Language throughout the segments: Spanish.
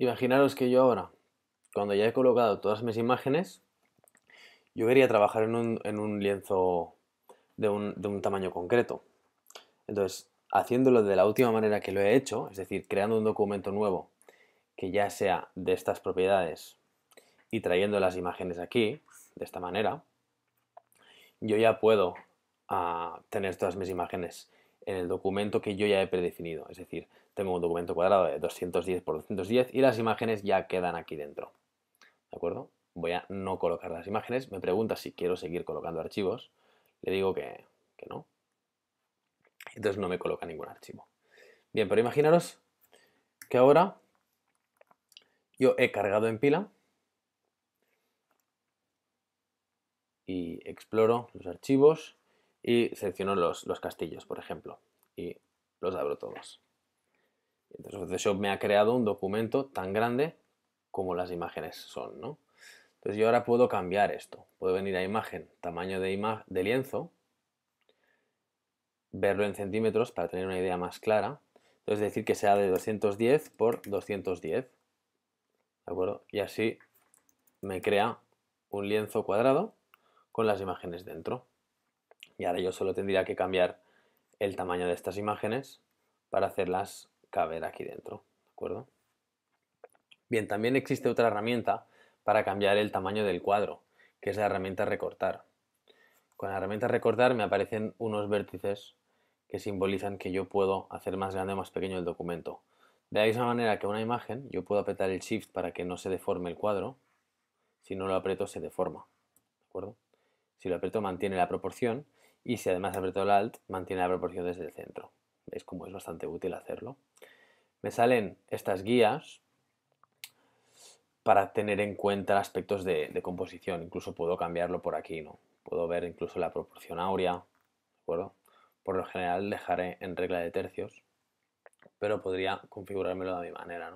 Imaginaros que yo ahora, cuando ya he colocado todas mis imágenes, yo quería trabajar en un, lienzo de un, tamaño concreto. Entonces, haciéndolo de la última manera que lo he hecho, es decir, creando un documento nuevo que ya sea de estas propiedades y trayendo las imágenes aquí, de esta manera, yo ya puedo ah, tener todas mis imágenes en el documento que yo ya he predefinido. Es decir, tengo un documento cuadrado de 210 por 210 y las imágenes ya quedan aquí dentro. ¿De acuerdo? Voy a no colocar las imágenes. Me pregunta si quiero seguir colocando archivos. Le digo que, que no. Entonces no me coloca ningún archivo. Bien, pero imaginaros que ahora yo he cargado en pila y exploro los archivos y selecciono los, castillos, por ejemplo, y los abro todos. Entonces eso me ha creado un documento tan grande como las imágenes son, Entonces yo ahora puedo cambiar esto. Puedo venir a imagen, tamaño de, lienzo, verlo en centímetros para tener una idea más clara. Entonces decir que sea de 210 por 210. ¿De Y así me crea un lienzo cuadrado con las imágenes dentro. Y ahora yo solo tendría que cambiar el tamaño de estas imágenes para hacerlas caber aquí dentro, ¿de acuerdo? Bien, también existe otra herramienta para cambiar el tamaño del cuadro, que es la herramienta recortar. Con la herramienta recortar me aparecen unos vértices que simbolizan que yo puedo hacer más grande o más pequeño el documento. De la misma manera que una imagen, yo puedo apretar el Shift para que no se deforme el cuadro. Si no lo aprieto, se deforma. ¿De acuerdo? Si lo aprieto, mantiene la proporción y si además aprieto el Alt, mantiene la proporción desde el centro. ¿Veis cómo es bastante útil hacerlo? Me salen estas guías para tener en cuenta aspectos de, composición. Incluso puedo cambiarlo por aquí, ¿no? Puedo ver incluso la proporción áurea, ¿de acuerdo? Por lo general dejaré en regla de tercios, pero podría configurármelo de mi manera,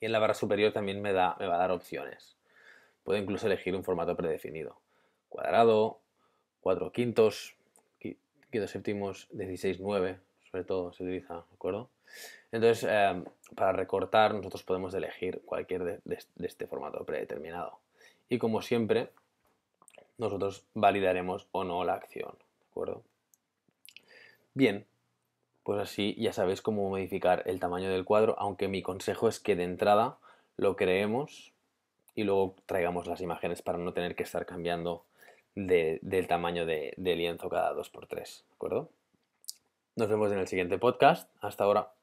Y en la barra superior también me, da, me va a dar opciones. Puedo incluso elegir un formato predefinido. Cuadrado, cuatro quintos, dos séptimos 16, 9, sobre todo se utiliza, ¿de acuerdo? Entonces, em, para recortar nosotros podemos elegir cualquier de este formato predeterminado. Y como siempre, nosotros validaremos o no la acción, ¿de acuerdo? Bien, pues así ya sabéis cómo modificar el tamaño del cuadro, aunque mi consejo es que de entrada lo creemos y luego traigamos las imágenes para no tener que estar cambiando del tamaño de, de lienzo cada 2x3, ¿de acuerdo? Nos vemos en el siguiente podcast. Hasta ahora.